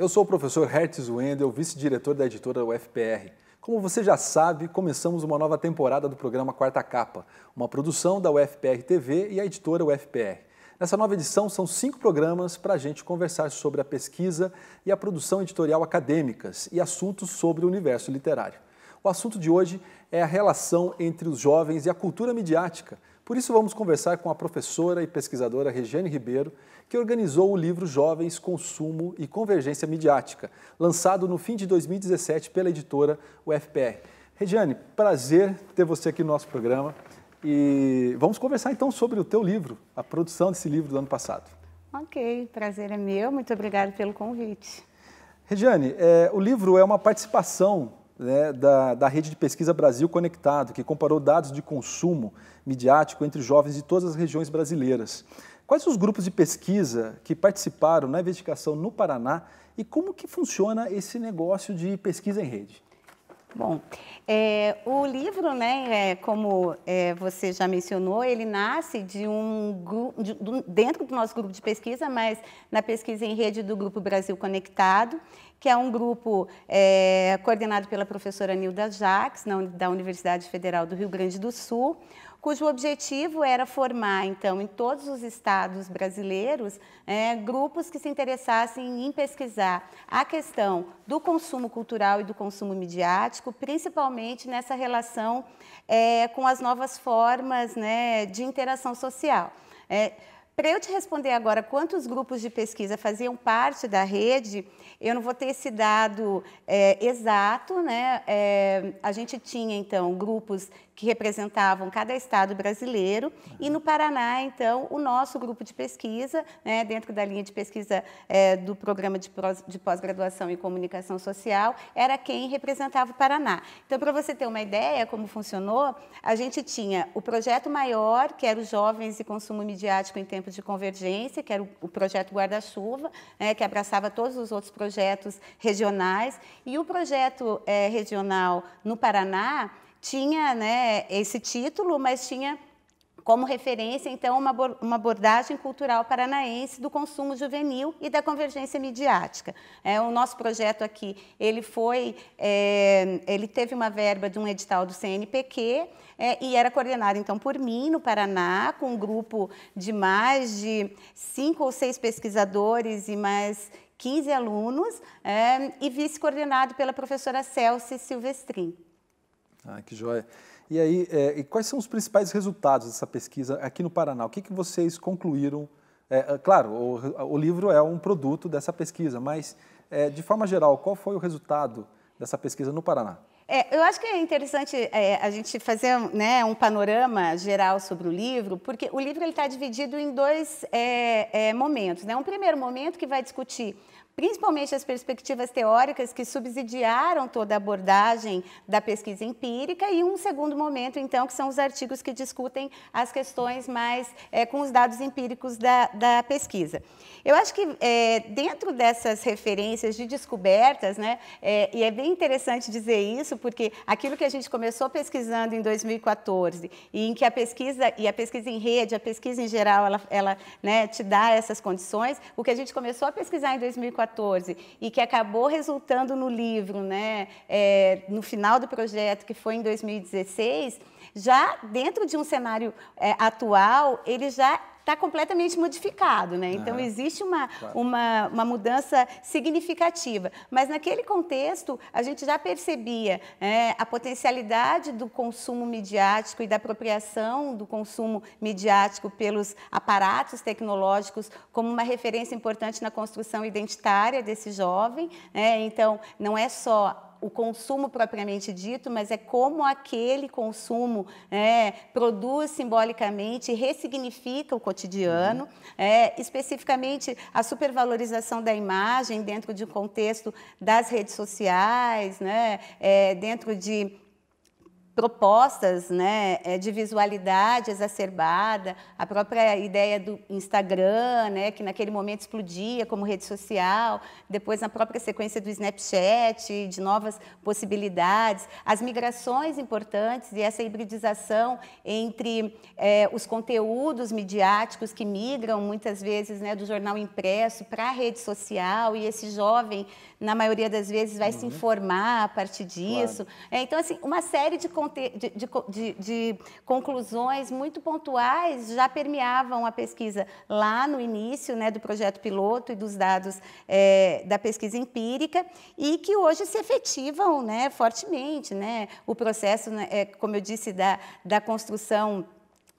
Eu sou o professor Hertz Wendel, vice-diretor da editora UFPR. Como você já sabe, começamos uma nova temporada do programa Quarta Capa, uma produção da UFPR TV e a editora UFPR. Nessa nova edição, são cinco programas para a gente conversar sobre a pesquisa e a produção editorial acadêmicas e assuntos sobre o universo literário. O assunto de hoje é a relação entre os jovens e a cultura midiática. Por isso, vamos conversar com a professora e pesquisadora Regiane Ribeiro, que organizou o livro Jovens, Consumo e Convergência Midiática, lançado no fim de 2017 pela editora UFPR. Regiane, prazer ter você aqui no nosso programa e vamos conversar então sobre o teu livro, a produção desse livro do ano passado. Ok, prazer é meu, muito obrigada pelo convite. Regiane, é, o livro é uma participação né, da, da rede de pesquisa Brasil Conectado, que comparou dados de consumo midiático entre jovens de todas as regiões brasileiras. Quais os grupos de pesquisa que participaram na investigação no Paraná e como que funciona esse negócio de pesquisa em rede? Bom, é, o livro, né, é, como é, você já mencionou, ele nasce de um de, dentro do nosso grupo de pesquisa, mas na pesquisa em rede do Grupo Brasil Conectado, que é um grupo é, coordenado pela professora Nilda Jacques, na, da Universidade Federal do Rio Grande do Sul, cujo objetivo era formar, então, em todos os estados brasileiros, é, grupos que se interessassem em pesquisar a questão do consumo cultural e do consumo midiático, principalmente nessa relação é, com as novas formas né, de interação social. É, para eu te responder agora quantos grupos de pesquisa faziam parte da rede, eu não vou ter esse dado é, exato, né? É, a gente tinha então grupos que representavam cada estado brasileiro, e no Paraná, então, o nosso grupo de pesquisa, né, dentro da linha de pesquisa é, do programa de, pós-graduação em comunicação social, era quem representava o Paraná. Então, para você ter uma ideia como funcionou, a gente tinha o projeto maior, que era os Jovens e Consumo Midiático em Tempo de Convergência, que era o, o projeto Guarda-Chuva, né, que abraçava todos os outros projetos regionais, e o projeto é, regional no Paraná tinha né, esse título, mas tinha como referência, então, uma, uma abordagem cultural paranaense do consumo juvenil e da convergência midiática. É, o nosso projeto aqui, ele foi, é, ele teve uma verba de um edital do CNPq é, e era coordenado, então, por mim, no Paraná, com um grupo de mais de cinco ou seis pesquisadores e mais 15 alunos, é, e vice-coordenado pela professora Celce Silvestrin. Ah, que joia. E aí, é, e quais são os principais resultados dessa pesquisa aqui no Paraná? O que, que vocês concluíram? É, é, claro, o, o, livro é um produto dessa pesquisa, mas é, de forma geral, qual foi o resultado dessa pesquisa no Paraná? É, eu acho que é interessante é, a gente fazer né, um panorama geral sobre o livro, porque o livro está dividido em dois é, é, momentos. Né? Um primeiro momento que vai discutir principalmente as perspectivas teóricas que subsidiaram toda a abordagem da pesquisa empírica, e um segundo momento, então, que são os artigos que discutem as questões mais é, com os dados empíricos da, da pesquisa. Eu acho que é, dentro dessas referências de descobertas, né, é, e é bem interessante dizer isso, porque aquilo que a gente começou pesquisando em 2014, e em que a pesquisa, e a pesquisa em rede, a pesquisa em geral, ela, ela né, te dá essas condições, o que a gente começou a pesquisar em 2014, 2014 e que acabou resultando no livro, né, é, no final do projeto, que foi em 2016, já dentro de um cenário é, atual, ele já está completamente modificado, né? Então ah, existe uma, claro. uma, uma, mudança significativa. Mas naquele contexto a gente já percebia é, a potencialidade do consumo midiático e da apropriação do consumo midiático pelos aparatos tecnológicos como uma referência importante na construção identitária desse jovem. Né? Então não é só o consumo propriamente dito, mas é como aquele consumo né, produz simbolicamente, ressignifica o cotidiano, uhum. é, especificamente a supervalorização da imagem dentro de um contexto das redes sociais, né, é, dentro de propostas né, eh, de visualidade exacerbada, a própria ideia do Instagram, né, que naquele momento explodia como rede social, depois na própria sequência do Snapchat, de novas possibilidades, as migrações importantes e essa hibridização entre é, os conteúdos midiáticos que migram muitas vezes né, do jornal impresso para a rede social e esse jovem, na maioria das vezes, vai uhum. se informar a partir disso. Claro. É, então, assim, uma série de de, de, de, conclusões muito pontuais já permeavam a pesquisa lá no início né, do projeto piloto e dos dados é, da pesquisa empírica e que hoje se efetivam né, fortemente. Né? O processo, né, é, como eu disse, da, da construção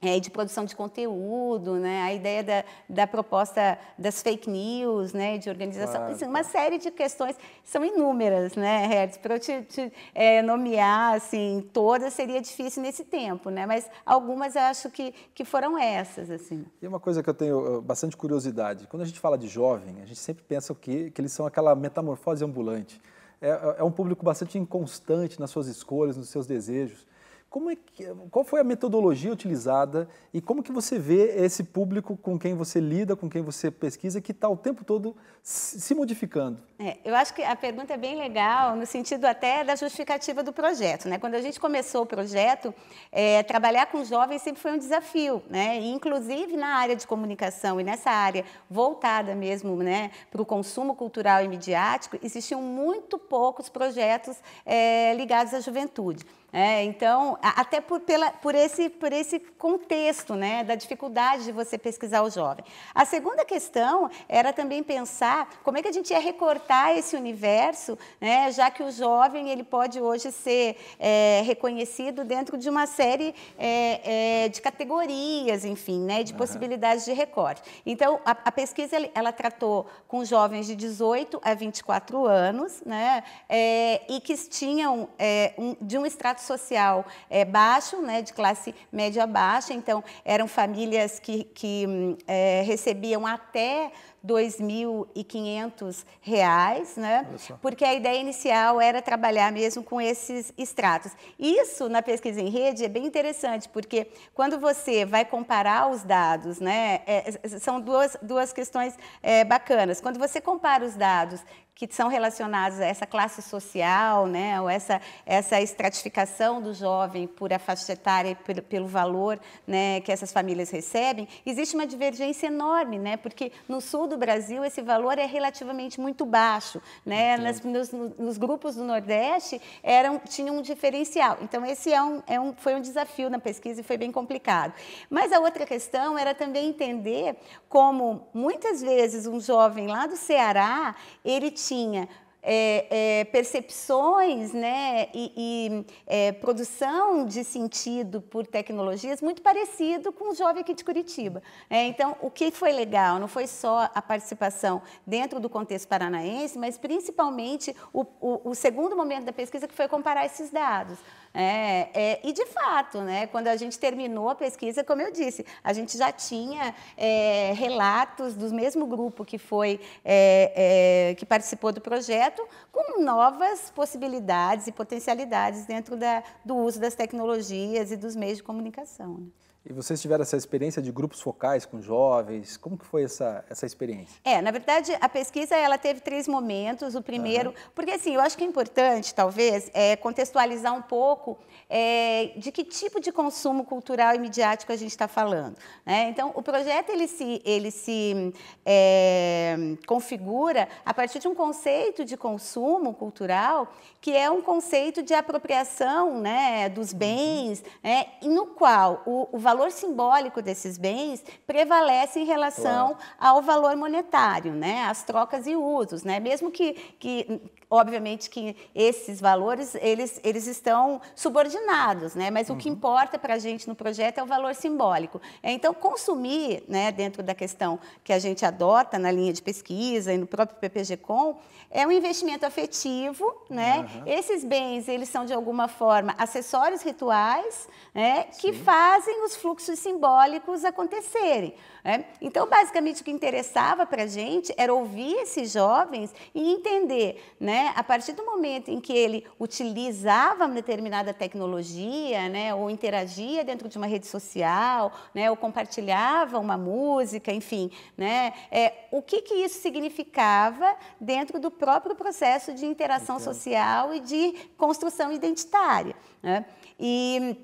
é, de produção de conteúdo, né? a ideia da, da proposta das fake news, né? de organização, claro. Assim, uma série de questões, são inúmeras, né, Hertz? Para eu te, te é, nomear assim, todas seria difícil nesse tempo, né? mas algumas eu acho que, que foram essas. Assim. E uma coisa que eu tenho eh, bastante curiosidade, quando a gente fala de jovem, a gente sempre pensa que, que eles são aquela metamorfose ambulante. É, é, é um público bastante inconstante nas suas escolhas, nos seus desejos. Como é que, qual foi a metodologia utilizada e como que você vê esse público com quem você lida, com quem você pesquisa, que está o tempo todo se modificando? É, eu acho que a pergunta é bem legal no sentido até da justificativa do projeto. Né? Quando a gente começou o projeto, é, trabalhar com jovens sempre foi um desafio, né? inclusive na área de comunicação e nessa área voltada mesmo né, para o consumo cultural e midiático, existiam muito poucos projetos é, ligados à juventude. É, então, até por, pela, por, esse, por esse contexto né, da dificuldade de você pesquisar o jovem. A segunda questão era também pensar como é que a gente ia recortar esse universo, né, já que o jovem ele pode hoje ser é, reconhecido dentro de uma série é, é de categorias, enfim, né, de uhum. possibilidades de recorte. Então, a, a pesquisa ela, ela tratou com jovens de 18 a 24 anos né, é, e que tinham é, um, de um extrato social é, baixo, né, de classe média baixa, então eram famílias que, que hum, é, recebiam até 2.500 reais, né? Porque a ideia inicial era trabalhar mesmo com esses extratos. Isso na pesquisa em rede é bem interessante, porque quando você vai comparar os dados, né? É, são duas, duas questões é, bacanas. Quando você compara os dados que são relacionados a essa classe social, né, ou essa, essa estratificação do jovem por a faixa etária e pelo, pelo, valor né, que essas famílias recebem, existe uma divergência enorme, né, porque no sul do Brasil, esse valor é relativamente muito baixo. Né? Nas, nos, nos, grupos do Nordeste, eram, tinham um diferencial. Então, esse é um, é um, foi um desafio na pesquisa e foi bem complicado. Mas a outra questão era também entender como, muitas vezes, um jovem lá do Ceará, ele tinha é, é, percepções né, e, e é, produção de sentido por tecnologias muito parecido com o jovem aqui de Curitiba. Né? então, o que foi legal não foi só a participação dentro do contexto paranaense, mas principalmente o, o, o segundo momento da pesquisa, que foi comparar esses dados. É, é, e de fato, né, quando a gente terminou a pesquisa, como eu disse, a gente já tinha é, relatos do mesmo grupo que foi é, é, que participou do projeto, com novas possibilidades e potencialidades dentro da, do uso das tecnologias e dos meios de comunicação. Né? E vocês tiveram essa experiência de grupos focais com jovens? Como que foi essa, essa experiência? É, na verdade, a pesquisa ela teve três momentos. O primeiro, uhum. porque assim, eu acho que é importante, talvez, é contextualizar um pouco é, de que tipo de consumo cultural e midiático a gente está falando. Né? Então, o projeto ele se, ele se é, configura a partir de um conceito de consumo cultural que é um conceito de apropriação né, dos uhum. bens, uhum. né, no qual o, o valor simbólico desses bens prevalece em relação claro. ao valor monetário, né? As trocas e usos, né? Mesmo que, que Obviamente que esses valores, eles, eles estão subordinados, né? Mas uhum. o que uhum. importa para a gente no projeto é o valor simbólico. É, então, consumir, né, dentro da questão que a gente adota na linha de pesquisa e no próprio PPG-Com, é um investimento afetivo, né? Uhum. Esses bens, eles são, de alguma forma, acessórios rituais, né? Sim. Que fazem os fluxos simbólicos acontecerem. Né? Então, basicamente, o que interessava para a gente era ouvir esses jovens e entender, né? Né? A partir do momento em que ele utilizava uma determinada tecnologia, né, ou interagia dentro de uma rede social, né, ou compartilhava uma música, enfim, né? É, o que que isso significava dentro do próprio processo de interação social e de construção identitária, né? E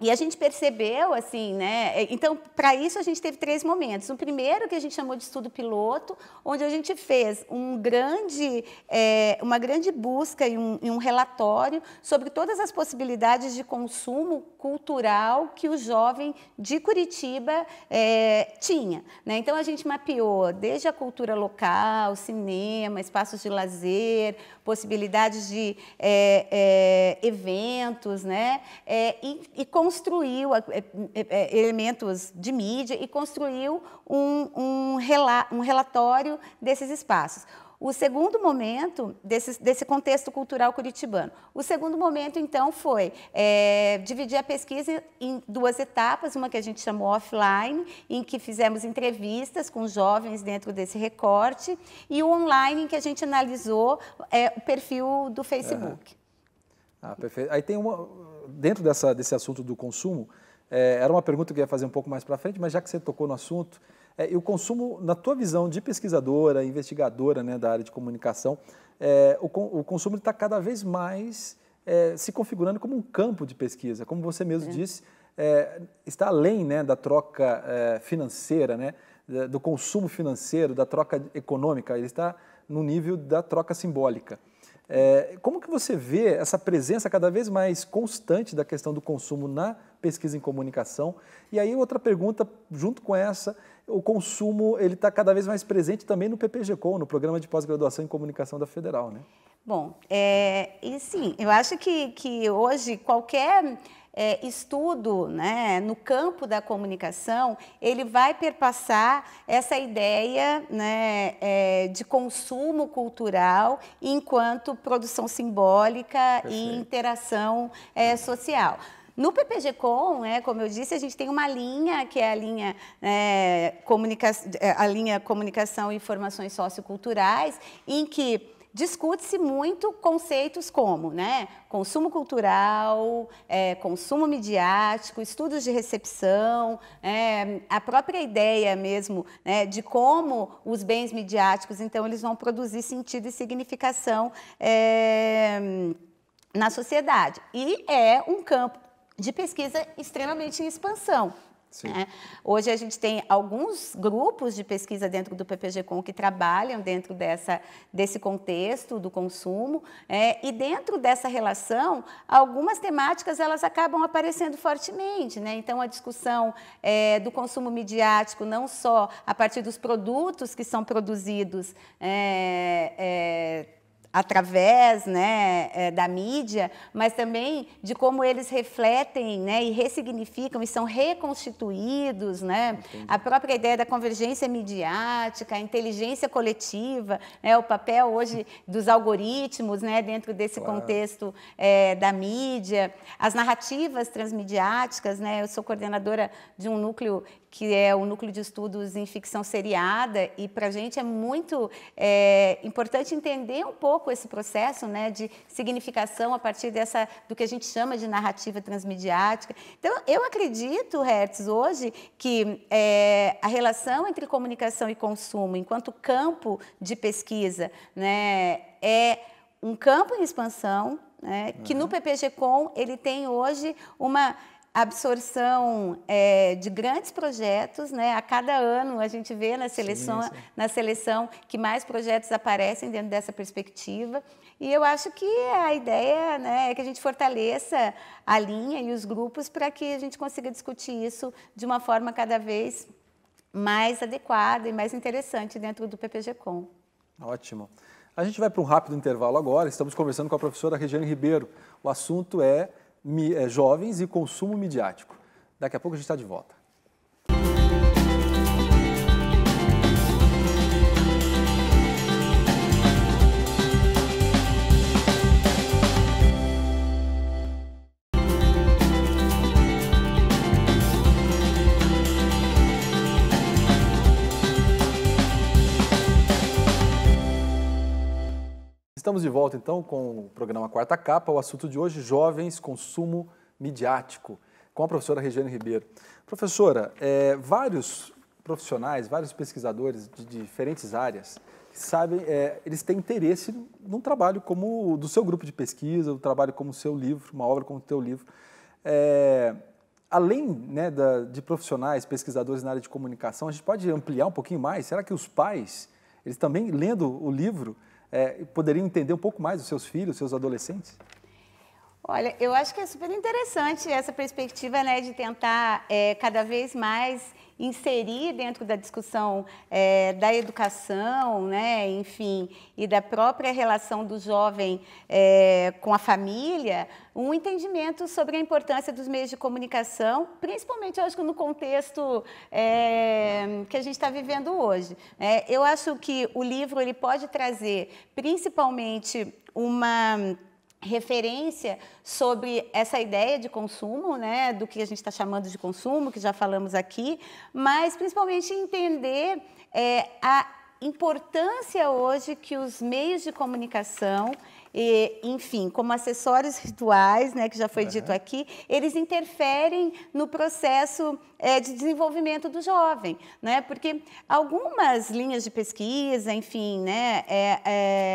e a gente percebeu, assim, né? É, então, para isso, a gente teve três momentos. O primeiro, que a gente chamou de estudo piloto, onde a gente fez um grande, é, uma grande busca e um, e um, relatório sobre todas as possibilidades de consumo cultural que o jovem de Curitiba é, tinha. Né? Então, a gente mapeou desde a cultura local, cinema, espaços de lazer, possibilidades de é, é, eventos, né? É, e, e, construiu é, é, é, elementos de mídia e construiu um, um, rela, um relatório desses espaços. O segundo momento desse, desse contexto cultural curitibano. O segundo momento, então, foi é, dividir a pesquisa em duas etapas, uma que a gente chamou offline, em que fizemos entrevistas com jovens dentro desse recorte, e o online, em que a gente analisou é, o perfil do Facebook. É. Ah, perfeito. Aí tem uma. Dentro dessa, desse assunto do consumo, é, era uma pergunta que eu ia fazer um pouco mais para frente, mas já que você tocou no assunto, é, e o consumo, na tua visão de pesquisadora, investigadora né, da área de comunicação, é, o, o, consumo está cada vez mais é, se configurando como um campo de pesquisa. Como você mesmo é. disse, é, está além né, da troca é, financeira, né, do consumo financeiro, da troca econômica, ele está no nível da troca simbólica. É, como que você vê essa presença cada vez mais constante da questão do consumo na pesquisa em comunicação? E aí outra pergunta junto com essa, o consumo ele está cada vez mais presente também no PPGcom, no Programa de Pós-Graduação em Comunicação da Federal, né? Bom, é, e sim, eu acho que, que hoje qualquer é, estudo né, no campo da comunicação, ele vai perpassar essa ideia né, é, de consumo cultural enquanto produção simbólica Perfeito. e interação é, social. No PPG Com, né, como eu disse, a gente tem uma linha que é a linha, né, é, comunica a linha comunicação e informações socioculturais, em que discute-se muito conceitos como né, consumo cultural, é, consumo midiático, estudos de recepção, é, a própria ideia mesmo né, de como os bens midiáticos, então, eles vão produzir sentido e significação é, na sociedade. E é um campo de pesquisa extremamente em expansão. Né? Hoje a gente tem alguns grupos de pesquisa dentro do PPG-Com que trabalham dentro dessa, desse contexto do consumo é, e dentro dessa relação, algumas temáticas elas acabam aparecendo fortemente. Né? Então, a discussão é, do consumo midiático, não só a partir dos produtos que são produzidos é, é, através né, é, da mídia, mas também de como eles refletem né, e ressignificam e são reconstituídos. Né? A própria ideia da convergência midiática, a inteligência coletiva, né, o papel hoje dos algoritmos né, dentro desse claro. contexto é, da mídia, as narrativas transmidiáticas. Né? Eu sou coordenadora de um núcleo que é o Núcleo de Estudos em Ficção Seriada, e para a gente é muito é, importante entender um pouco esse processo né, de significação a partir dessa, do que a gente chama de narrativa transmediática. Então, eu acredito, Hertz, hoje, que é, a relação entre comunicação e consumo, enquanto campo de pesquisa, né, é um campo em expansão, né, uhum. que no uhum. PPG-Com ele tem hoje uma absorção é, de grandes projetos, né? A cada ano a gente vê na seleção, sim, sim. na seleção que mais projetos aparecem dentro dessa perspectiva. E eu acho que a ideia né, é que a gente fortaleça a linha e os grupos para que a gente consiga discutir isso de uma forma cada vez mais adequada e mais interessante dentro do PPG-Com. Ótimo. A gente vai para um rápido intervalo agora. Estamos conversando com a professora Regiane Ribeiro. O assunto é eh, jovens e consumo midiático. Daqui a pouco a gente está de volta. Estamos de volta então com o programa Quarta Capa. O assunto de hoje: jovens, consumo midiático, com a professora Regiane Ribeiro. Professora, é, vários profissionais, vários pesquisadores de diferentes áreas sabem, é, eles têm interesse num trabalho como do seu grupo de pesquisa, do um trabalho como o seu livro, uma obra como o teu livro. É, além né, da, de profissionais, pesquisadores na área de comunicação, a gente pode ampliar um pouquinho mais? Será que os pais, eles também lendo o livro, é, poderiam entender um pouco mais os seus filhos, os seus adolescentes? Olha, eu acho que é super interessante essa perspectiva né, de tentar é, cada vez mais inserir dentro da discussão é, da educação, né, enfim, e da própria relação do jovem é, com a família, um entendimento sobre a importância dos meios de comunicação, principalmente, eu acho, no contexto é, que a gente está vivendo hoje. Né. eu acho que o livro ele pode trazer, principalmente, uma referência sobre essa ideia de consumo, né, do que a gente está chamando de consumo, que já falamos aqui, mas principalmente entender é, a importância hoje que os meios de comunicação e, enfim, como acessórios rituais, né, que já foi uhum. dito aqui, eles interferem no processo é, de desenvolvimento do jovem, né? Porque algumas linhas de pesquisa, enfim, né, é,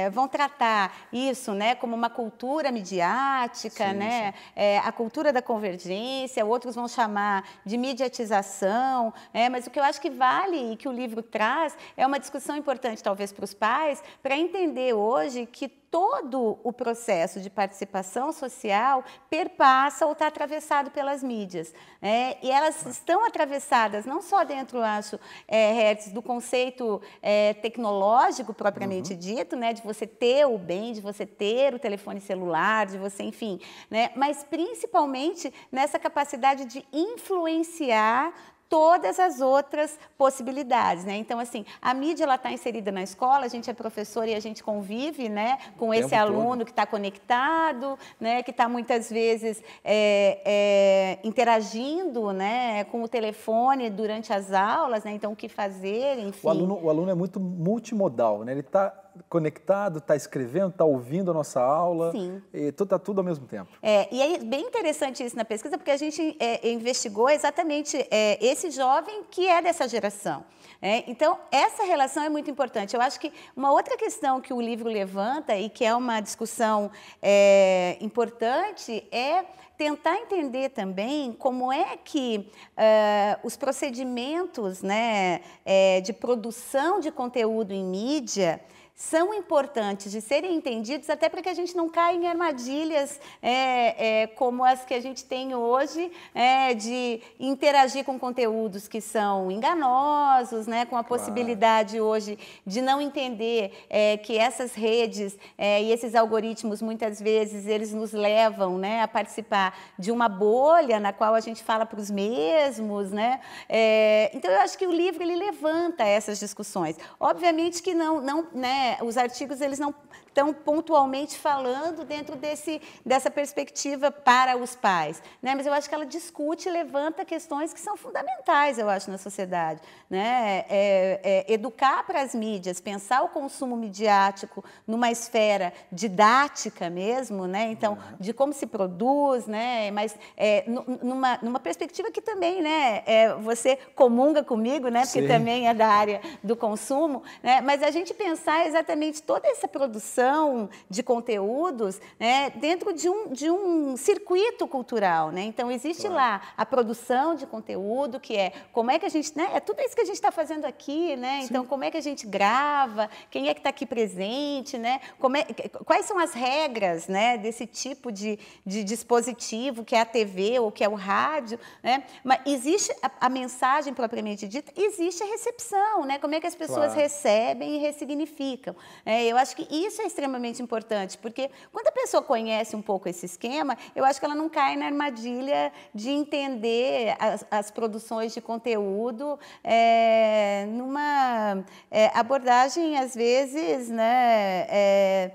é, vão tratar isso, né, como uma cultura midiática, sim, né, sim. É, a cultura da convergência, outros vão chamar de mediatização, né? Mas o que eu acho que vale e que o livro traz é uma discussão importante, talvez, para os pais, para entender hoje que todo o processo de participação social perpassa ou está atravessado pelas mídias. Né? E elas tá. estão atravessadas não só dentro, acho, é, Hertz, do conceito é, tecnológico propriamente uhum. dito, né? de você ter o bem, de você ter o telefone celular, de você, enfim, né? mas principalmente nessa capacidade de influenciar todas as outras possibilidades, né? Então, assim, a mídia ela está inserida na escola, a gente é professor e a gente convive, né, com esse aluno todo. que está conectado, né, que está muitas vezes é, é, interagindo, né, com o telefone durante as aulas, né? Então, o que fazer, enfim. O aluno, o aluno é muito multimodal, né? Ele está conectado, está escrevendo, está ouvindo a nossa aula. Sim. Está tudo ao mesmo tempo. É, e é bem interessante isso na pesquisa, porque a gente é, investigou exatamente é, esse jovem que é dessa geração. É, então, essa relação é muito importante. Eu acho que uma outra questão que o livro levanta e que é uma discussão é, importante é tentar entender também como é que uh, os procedimentos né, é, de produção de conteúdo em mídia são importantes de serem entendidos até para que a gente não caia em armadilhas é, é, como as que a gente tem hoje é, de interagir com conteúdos que são enganosos, né, com a claro. possibilidade hoje de não entender é, que essas redes é, e esses algoritmos muitas vezes eles nos levam né, a participar de uma bolha na qual a gente fala para os mesmos, né? É, então eu acho que o livro ele levanta essas discussões. Obviamente que não, não né, é, os artigos eles não estão pontualmente falando dentro desse, dessa perspectiva para os pais. Né? Mas eu acho que ela discute e levanta questões que são fundamentais, eu acho, na sociedade. Né? É, é, é educar para as mídias, pensar o consumo midiático numa esfera didática mesmo, né? então, de como se produz, né? mas é, numa, numa perspectiva que também né? é, você comunga comigo, né? porque Sim. também é da área do consumo, né? mas a gente pensar exatamente toda essa produção produção de conteúdos né, dentro de um, de um circuito cultural. Né? Então, existe claro. lá a produção de conteúdo, que é como é que a gente. Né, é tudo isso que a gente está fazendo aqui, né? Sim. Então, como é que a gente grava, quem é que está aqui presente, né? Como é, quais são as regras né, desse tipo de, de dispositivo que é a TV ou que é o rádio. Né? Mas existe a, a mensagem propriamente dita, existe a recepção, né? Como é que as pessoas claro. recebem e ressignificam. É, eu acho que isso é extremamente importante, porque quando a pessoa conhece um pouco esse esquema, eu acho que ela não cai na armadilha de entender as, as produções de conteúdo é, numa é, abordagem, às vezes, né? É,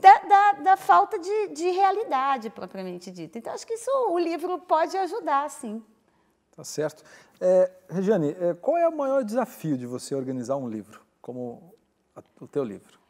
da, da, da, falta de, de, realidade propriamente dita. Então, acho que isso o livro pode ajudar, sim. Tá certo. É, Regiane, é, qual é o maior desafio de você organizar um livro, como o teu livro?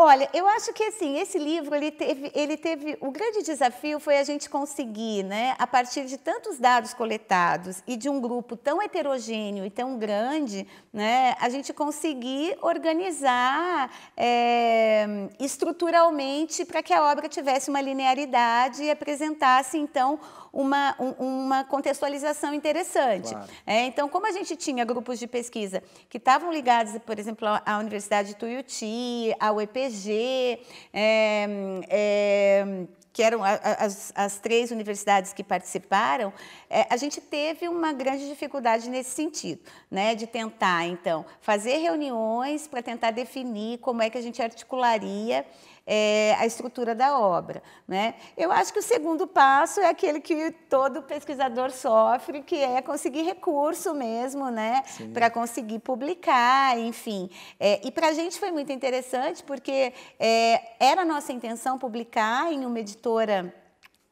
Olha, eu acho que assim, esse livro ele teve, ele teve o grande desafio foi a gente conseguir, né, a partir de tantos dados coletados e de um grupo tão heterogêneo e tão grande, né, a gente conseguir organizar é, estruturalmente para que a obra tivesse uma linearidade e apresentasse então uma, um, uma contextualização interessante. Claro. É, então, como a gente tinha grupos de pesquisa que estavam ligados, por exemplo, à Universidade de Tuiuti, ao EPG é, é, que eram as, as, três universidades que participaram, é, a gente teve uma grande dificuldade nesse sentido, né, de tentar, então, fazer reuniões para tentar definir como é que a gente articularia é, a estrutura da obra. Né? Eu acho que o segundo passo é aquele que todo pesquisador sofre, que é conseguir recurso mesmo, né? Para conseguir publicar, enfim. É, e para a gente foi muito interessante, porque é, era a nossa intenção publicar em uma editora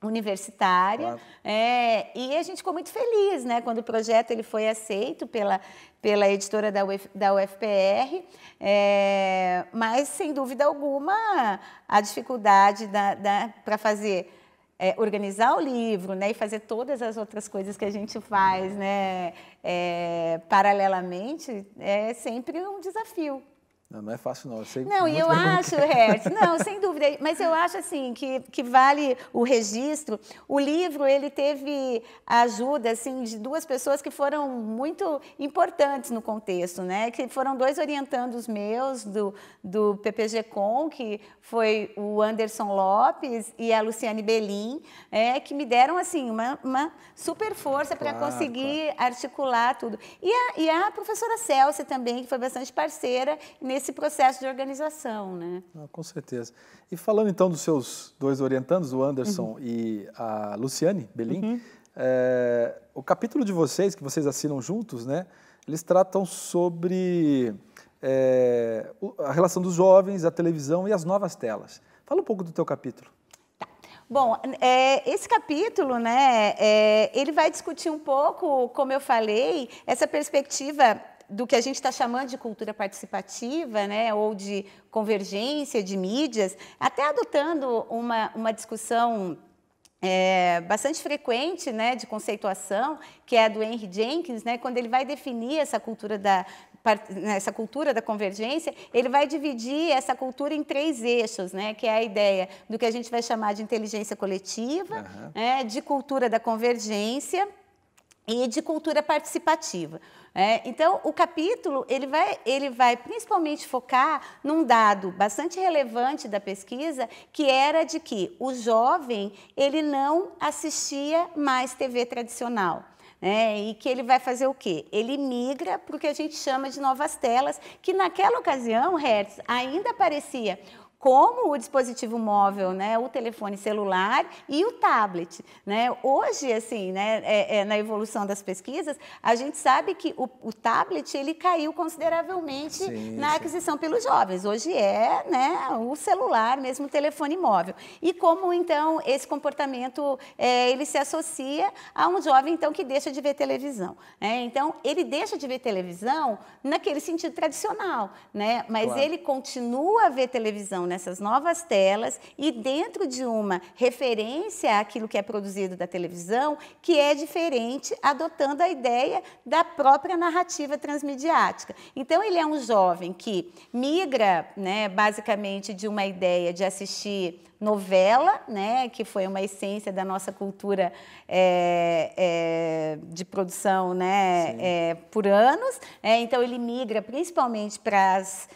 universitária claro. é, e a gente ficou muito feliz né quando o projeto ele foi aceito pela pela editora da, Uf, da UFPR é, mas sem dúvida alguma a dificuldade da, da para fazer é, organizar o livro né, e fazer todas as outras coisas que a gente faz né, é, paralelamente é sempre um desafio. Não, não é fácil, não. Eu sei não, e eu acho, é. Hertz, não, sem dúvida. Mas eu acho, assim, que, que vale o registro. O livro, ele teve a ajuda, assim, de duas pessoas que foram muito importantes no contexto, né? Que foram dois orientandos meus do, do PPG Com, que foi o Anderson Lopes e a Luciane Belim, é, que me deram, assim, uma, uma super força claro, para conseguir claro. articular tudo. E a, e a professora Celce também, que foi bastante parceira nesse esse processo de organização, né? Ah, com certeza. E falando então dos seus dois orientandos, o Anderson uhum. e a Luciane Belim, uhum. é, o capítulo de vocês, que vocês assinam juntos, né? Eles tratam sobre é, a relação dos jovens, a televisão e as novas telas. Fala um pouco do teu capítulo. Tá. Bom, é, esse capítulo, né, é, ele vai discutir um pouco, como eu falei, essa perspectiva do que a gente está chamando de cultura participativa, né, ou de convergência de mídias, até adotando uma, uma discussão é, bastante frequente né, de conceituação, que é a do Henry Jenkins, né, quando ele vai definir essa cultura da essa cultura da convergência, ele vai dividir essa cultura em três eixos, né? que é a ideia do que a gente vai chamar de inteligência coletiva, uhum. né, de cultura da convergência, e de cultura participativa. É, então, o capítulo ele vai, ele vai principalmente focar num dado bastante relevante da pesquisa, que era de que o jovem ele não assistia mais TV tradicional. Né? E que ele vai fazer o quê? Ele migra para o que a gente chama de novas telas, que naquela ocasião, Hertz, ainda parecia como o dispositivo móvel, né, o telefone celular e o tablet. Né? Hoje, assim, né, é, é, na evolução das pesquisas, a gente sabe que o, o tablet ele caiu consideravelmente sim, na aquisição sim. pelos jovens. Hoje é né, o celular, mesmo o telefone móvel. E como, então, esse comportamento é, ele se associa a um jovem, então, que deixa de ver televisão. Né? Então, ele deixa de ver televisão naquele sentido tradicional, né? mas claro. ele continua a ver televisão, né? nessas novas telas e dentro de uma referência àquilo que é produzido da televisão, que é diferente, adotando a ideia da própria narrativa transmediática. Então, ele é um jovem que migra, né, basicamente, de uma ideia de assistir novela, né, que foi uma essência da nossa cultura é, é, de produção né, é, por anos. Né. então, ele migra principalmente para as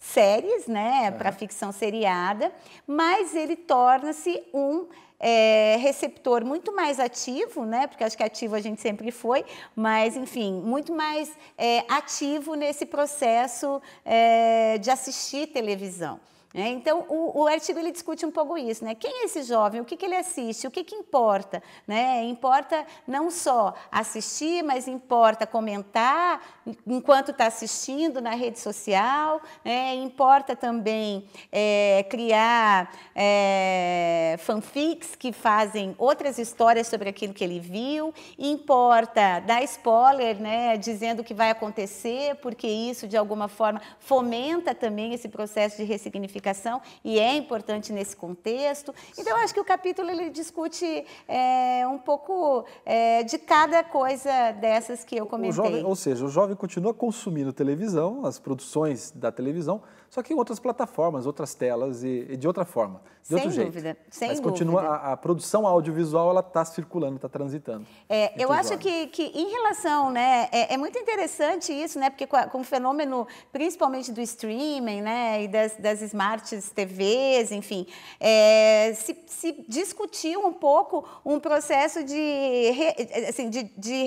séries, né, para ficção seriada, mas ele torna-se um é, receptor muito mais ativo, né? Porque acho que ativo a gente sempre foi, mas enfim, muito mais é, ativo nesse processo é, de assistir televisão. Né. então, o, o, artigo ele discute um pouco isso, né? Quem é esse jovem? O que, que ele assiste? O que, que importa? Né? Importa não só assistir, mas importa comentar, enquanto está assistindo na rede social. Né? Importa também é, criar é, fanfics que fazem outras histórias sobre aquilo que ele viu. Importa dar spoiler, né? dizendo o que vai acontecer, porque isso, de alguma forma, fomenta também esse processo de ressignificação e é importante nesse contexto. Então, eu acho que o capítulo ele discute é, um pouco é, de cada coisa dessas que eu comentei. Jovem, ou seja, o jovem continua consumindo televisão, as produções da televisão, só que em outras plataformas, outras telas e, e de outra forma, de sem outro dúvida, jeito. Sem Mas dúvida. continua a, a produção audiovisual, ela está circulando, está transitando. É, eu acho que, que em relação, né, é, é, muito interessante isso, né, porque com, a, com o fenômeno, principalmente do streaming, né, e das, das TVs, enfim, é, se, se discutiu um pouco um processo de, re, assim, de, de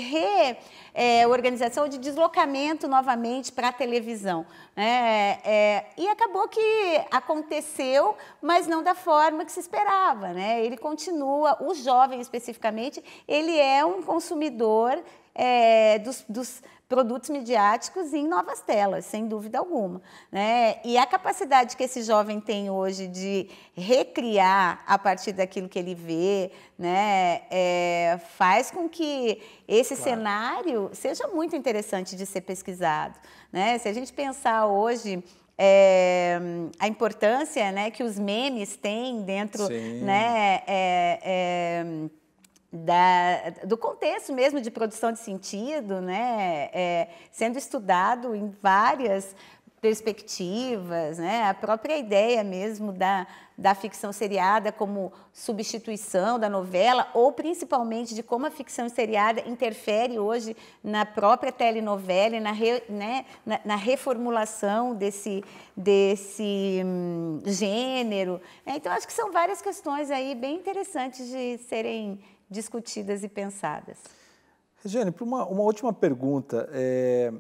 reorganização, é, de deslocamento novamente para a televisão, né, é, e acabou que aconteceu, mas não da forma que se esperava, né? Ele continua, o jovem especificamente, ele é um consumidor é, dos, dos, produtos midiáticos em novas telas, sem dúvida alguma. Né? E a capacidade que esse jovem tem hoje de recriar a partir daquilo que ele vê, né, é, faz com que esse claro. cenário seja muito interessante de ser pesquisado. Né? Se a gente pensar hoje é, a importância né, que os memes têm dentro né, é, é, da, do contexto mesmo de produção de sentido, né, é, sendo estudado em várias perspectivas, né? a própria ideia mesmo da, da ficção seriada como substituição da novela, ou principalmente de como a ficção seriada interfere hoje na própria telenovela e na, re, né? na, na reformulação desse, desse hum, gênero. É, então, acho que são várias questões aí bem interessantes de serem discutidas e pensadas. Regiane, para uma, uma última pergunta. É...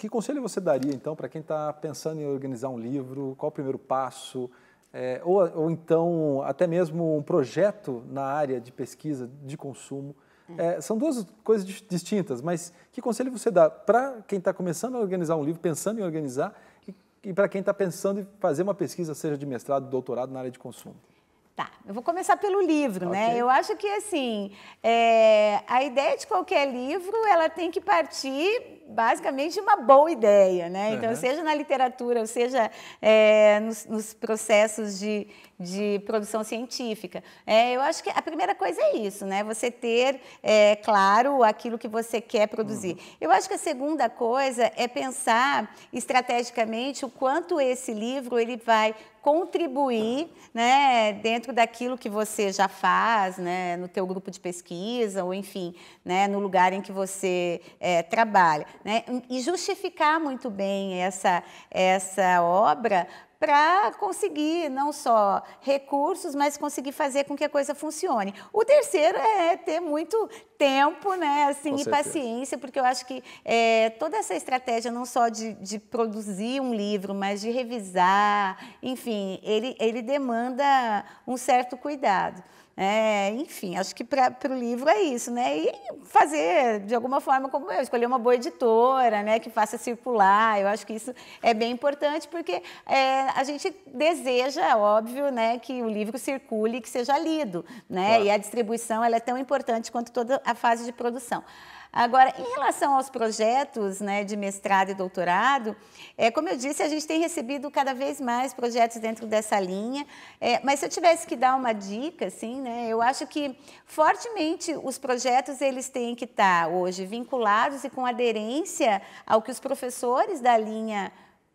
Que conselho você daria, então, para quem está pensando em organizar um livro? Qual o primeiro passo? É, ou, ou, então, até mesmo um projeto na área de pesquisa, de consumo. É, são duas coisas distintas, mas que conselho você dá para quem está começando a organizar um livro, pensando em organizar, e, e para quem está pensando em fazer uma pesquisa, seja de mestrado, doutorado na área de consumo? Tá, eu vou começar pelo livro, né? okay. né? Eu acho que, assim, é, a ideia de qualquer livro, ela tem que partir basicamente uma boa ideia, né? Então, seja na literatura, seja é, nos, nos, processos de, de produção científica. É, eu acho que a primeira coisa é isso, né? Você ter, é, claro, aquilo que você quer produzir. Uhum. Eu acho que a segunda coisa é pensar estrategicamente o quanto esse livro ele vai contribuir né, dentro daquilo que você já faz, né, no teu grupo de pesquisa, ou enfim, né, no lugar em que você é, trabalha né? e justificar muito bem essa, essa obra para conseguir não só recursos, mas conseguir fazer com que a coisa funcione. O terceiro é ter muito tempo, né, assim, com e certeza. paciência, porque eu acho que é, toda essa estratégia, não só de, de, produzir um livro, mas de revisar, enfim, ele, ele demanda um certo cuidado. É, enfim, acho que para o livro é isso, né? E fazer de alguma forma como eu, escolher uma boa editora, né? Que faça circular. Eu acho que isso é bem importante, porque é, a gente deseja, é óbvio, né, que o livro circule, que seja lido, né? Claro. E a distribuição ela é tão importante quanto toda a fase de produção. Agora, em relação aos projetos né, de mestrado e doutorado, é, como eu disse, a gente tem recebido cada vez mais projetos dentro dessa linha. É, mas se eu tivesse que dar uma dica, assim, né, eu acho que fortemente os projetos eles têm que estar hoje vinculados e com aderência ao que os professores da linha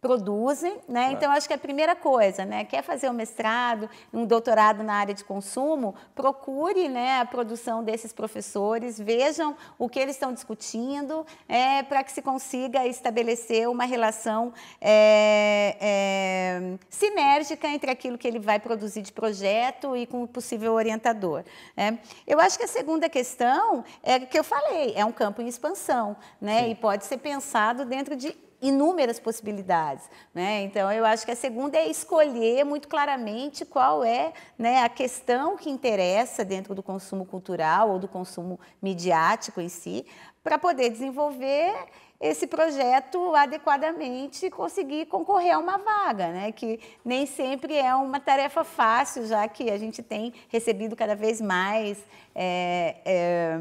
produzem, né? Então acho que a primeira coisa, né? Quer fazer um mestrado, um doutorado na área de consumo, procure, né, a produção desses professores, vejam o que eles estão discutindo, é, para que se consiga estabelecer uma relação é, é, sinérgica entre aquilo que ele vai produzir de projeto e com o possível orientador. Né? Eu acho que a segunda questão é que eu falei, é um campo em expansão, né? Sim. E pode ser pensado dentro de inúmeras possibilidades. Né? Então, eu acho que a segunda é escolher muito claramente qual é né, a questão que interessa dentro do consumo cultural ou do consumo midiático em si, para poder desenvolver esse projeto adequadamente conseguir concorrer a uma vaga, né? que nem sempre é uma tarefa fácil, já que a gente tem recebido cada vez mais é, é,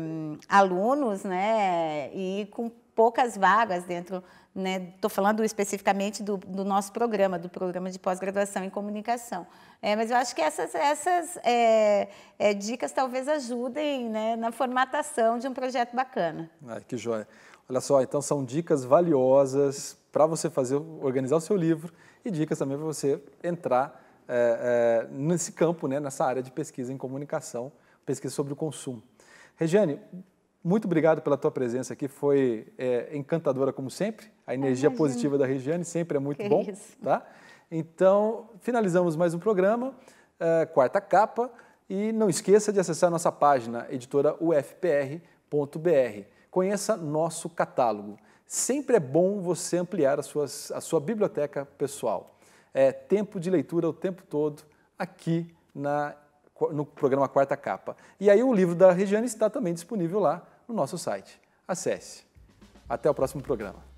alunos né? e com poucas vagas dentro Estou né, falando especificamente do, do, nosso programa, do programa de pós-graduação em comunicação. É, mas eu acho que essas, essas é, é, dicas talvez ajudem né, na formatação de um projeto bacana. Ai, ah, que joia. Olha só, então são dicas valiosas para você fazer, organizar o seu livro e dicas também para você entrar é, é, nesse campo, né, nessa área de pesquisa em comunicação, pesquisa sobre o consumo. Regiane, muito obrigado pela tua presença aqui, foi é, encantadora como sempre. A energia Imagina. positiva da Regiane sempre é muito que bom, isso. tá? Então, finalizamos mais um programa, é, quarta capa, e não esqueça de acessar nossa página editora ufpr.br. Conheça nosso catálogo. Sempre é bom você ampliar suas, a sua biblioteca pessoal. É tempo de leitura o tempo todo aqui na, no programa Quarta Capa. E aí o livro da Regiane está também disponível lá no nosso site. Acesse. Até o próximo programa.